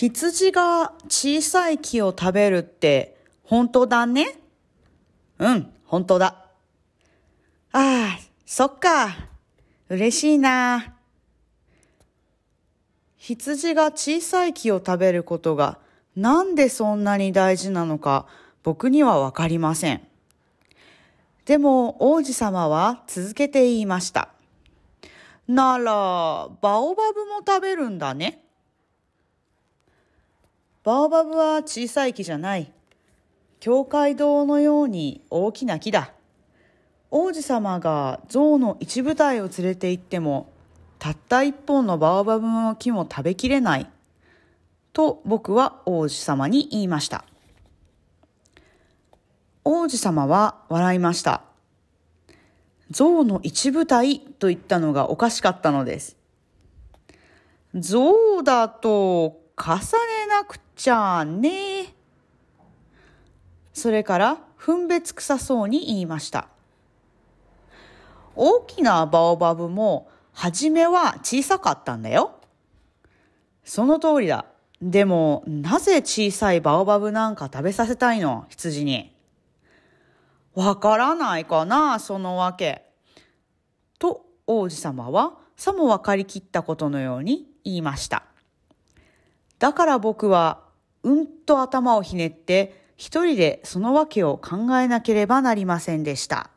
羊が小さい木を食べるって本当だねうん、本当だ。ああ、そっか。嬉しいな。羊が小さい木を食べることがなんでそんなに大事なのか僕にはわかりません。でも王子様は続けて言いました。なら、バオバブも食べるんだね。バオバブは小さい木じゃない。教会堂のように大きな木だ。王子様が象の一部隊を連れて行っても、たった一本のバオバブの木も食べきれない。と僕は王子様に言いました。王子様は笑いました。象の一部隊と言ったのがおかしかったのです。象だと重ねなくちゃね。それから、分別臭そうに言いました。大きなバオバブも、初めは小さかったんだよ。その通りだ。でも、なぜ小さいバオバブなんか食べさせたいの羊に。わからないかな、そのわけ。と、王子様は、さも分かりきったことのように言いました。だから僕は、うんと頭をひねって、一人でその訳を考えなければなりませんでした。